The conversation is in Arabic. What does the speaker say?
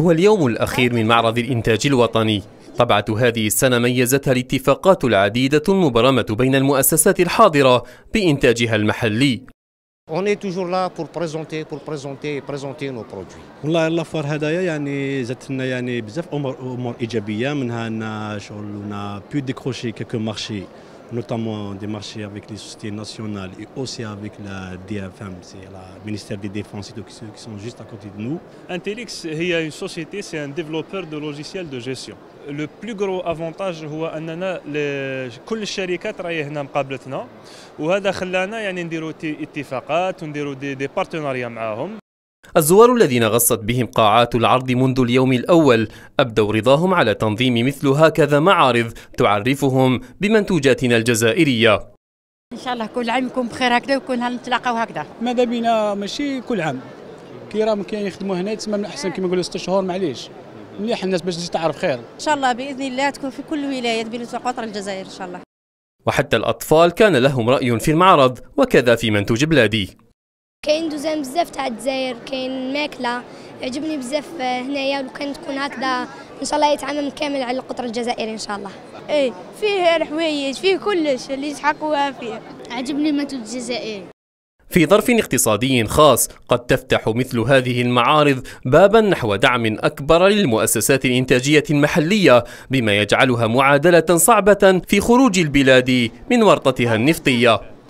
هو اليوم الأخير من معرض الإنتاج الوطني طبعة هذه السنة ميزتها الاتفاقات العديدة المبرمة بين المؤسسات الحاضرة بإنتاجها المحلي On est toujours là pour présenter pour présenter présenter nos produits. والله اللافوار هدايا يعني زادت لنا يعني بزاف امور امور ايجابيه منها ان شغلنا بيو ديكروشي كيكو مارشي notamment des marchés avec les sociétés nationales et aussi avec la DFM, c'est le ministère des Défenses qui sont juste à côté de nous. Intelix a une société, c'est un développeur de logiciels de gestion. Le plus gros avantage هو اننا les الشركات sont هنا مقابلتنا وهذا خلانا الزوار الذين غصت بهم قاعات العرض منذ اليوم الأول أبدوا رضاهم على تنظيم مثل هكذا معارض تعرفهم بمنتوجاتنا الجزائرية إن شاء الله كل عام يكون بخير هكذا ويكون نتلاقاو هكذا ماذا بينا ماشي كل عام كي راهم كاين يخدموا هنا تسمى من الأحسن إيه. كما يقولوا ست شهور معليش مليح الناس باش تجي تعرف خير إن شاء الله بإذن الله تكون في كل ولاية بين قطر الجزائر إن شاء الله وحتى الأطفال كان لهم رأي في المعرض وكذا في منتوج بلادي كاين دوزان بزاف تاع الجزائر كاين ماكله عجبني بزاف آه، هنايا وكان كان تكون هكذا ان شاء الله يتعامل كامل على القطر الجزائري ان شاء الله اي فيه الحوايج فيه كلش اللي يسحقوها فيه عجبني المأتو الجزائري في ظرف اقتصادي خاص قد تفتح مثل هذه المعارض بابا نحو دعم اكبر للمؤسسات الانتاجيه المحليه بما يجعلها معادله صعبه في خروج البلاد من ورطتها النفطيه